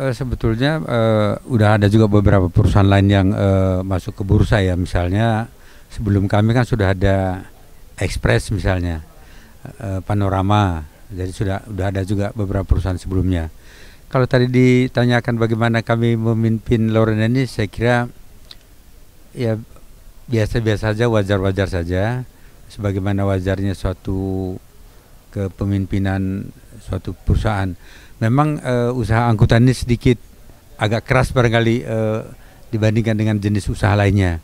Eh, sebetulnya uh, udah ada juga beberapa perusahaan lain yang uh, masuk ke bursa ya misalnya sebelum kami kan sudah ada Express misalnya uh, Panorama jadi sudah sudah ada juga beberapa perusahaan sebelumnya kalau tadi ditanyakan bagaimana kami memimpin Lorena ini saya kira ya biasa-biasa saja wajar-wajar saja sebagaimana wajarnya suatu kepemimpinan suatu perusahaan. Memang uh, usaha angkutan ini sedikit agak keras barangkali uh, dibandingkan dengan jenis usaha lainnya.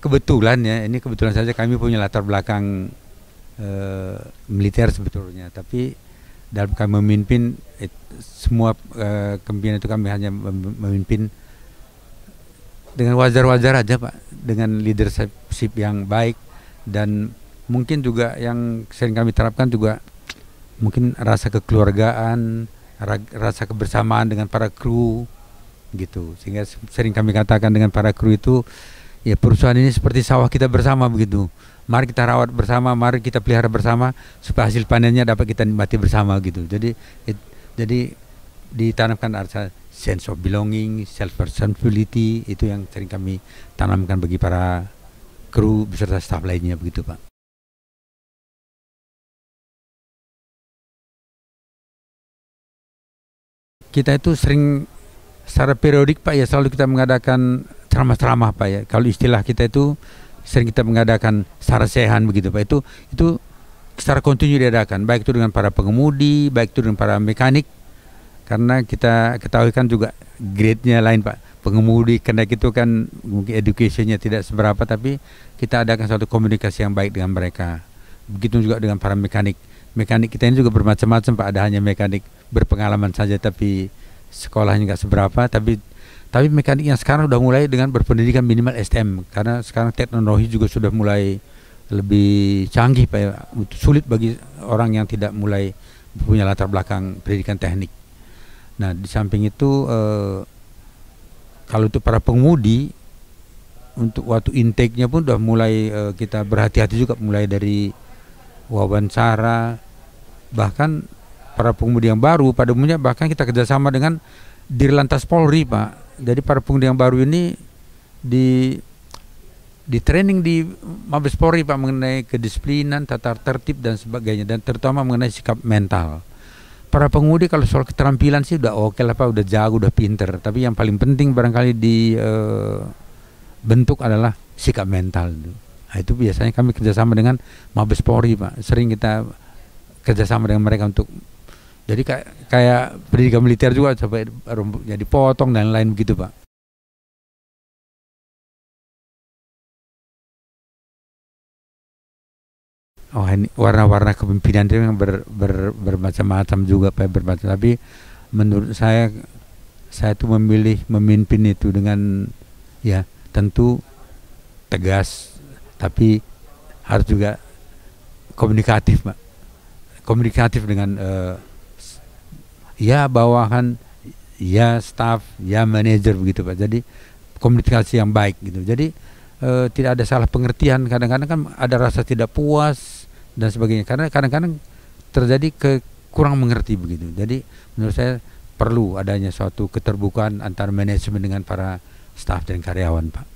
Kebetulan ya, ini kebetulan saja kami punya latar belakang uh, militer sebetulnya, tapi dalam kami memimpin it, semua uh, kemimpinan itu kami hanya memimpin dengan wajar-wajar aja pak, dengan leadership yang baik dan mungkin juga yang sering kami terapkan juga mungkin rasa kekeluargaan, rasa kebersamaan dengan para kru gitu. Sehingga sering kami katakan dengan para kru itu ya perusahaan ini seperti sawah kita bersama begitu. Mari kita rawat bersama, mari kita pelihara bersama supaya hasil panennya dapat kita nikmati bersama gitu. Jadi it, jadi ditanamkan rasa sense of belonging, self responsibility itu yang sering kami tanamkan bagi para kru beserta staf lainnya begitu, Pak. kita itu sering secara periodik Pak ya selalu kita mengadakan ceramah-ceramah Pak ya. Kalau istilah kita itu sering kita mengadakan sarasehan begitu Pak. Itu itu secara kontinu diadakan baik itu dengan para pengemudi, baik itu dengan para mekanik karena kita ketahui kan juga grade-nya lain Pak pengemudi karena itu kan mungkin educationnya tidak seberapa tapi kita adakan suatu komunikasi yang baik dengan mereka begitu juga dengan para mekanik mekanik kita ini juga bermacam-macam Pak. Ada hanya mekanik berpengalaman saja tapi sekolahnya nggak seberapa, tapi tapi mekanik yang sekarang sudah mulai dengan berpendidikan minimal STM karena sekarang teknologi juga sudah mulai lebih canggih Pak. Ya. Sulit bagi orang yang tidak mulai punya latar belakang pendidikan teknik. Nah, di samping itu eh, kalau itu para pengemudi untuk waktu intake-nya pun sudah mulai eh, kita berhati-hati juga mulai dari wawancara, bahkan para pengemudi yang baru pada umumnya bahkan kita kerjasama dengan Dirlantas Polri Pak. Jadi para pengemudi yang baru ini di di training di Mabes Polri Pak mengenai kedisiplinan, tata tertib dan sebagainya dan terutama mengenai sikap mental. Para pengemudi kalau soal keterampilan sih udah oke lah Pak, udah jago, udah pinter. Tapi yang paling penting barangkali di uh, bentuk adalah sikap mental. itu Nah, itu biasanya kami kerjasama dengan Mabes Polri, Pak. Sering kita kerjasama dengan mereka untuk jadi kayak, kayak pendidikan militer juga sampai rumputnya dipotong dan lain lain begitu, Pak. Oh, ini warna-warna kepemimpinan itu yang ber, ber, bermacam-macam juga, Pak, bermacam. Tapi menurut saya saya itu memilih memimpin itu dengan ya tentu tegas tapi harus juga komunikatif mbak komunikatif dengan uh, ya bawahan ya staff ya manajer begitu pak jadi komunikasi yang baik gitu jadi uh, tidak ada salah pengertian kadang-kadang kan ada rasa tidak puas dan sebagainya karena kadang-kadang terjadi ke kurang mengerti begitu jadi menurut saya perlu adanya suatu keterbukaan antara manajemen dengan para staff dan karyawan pak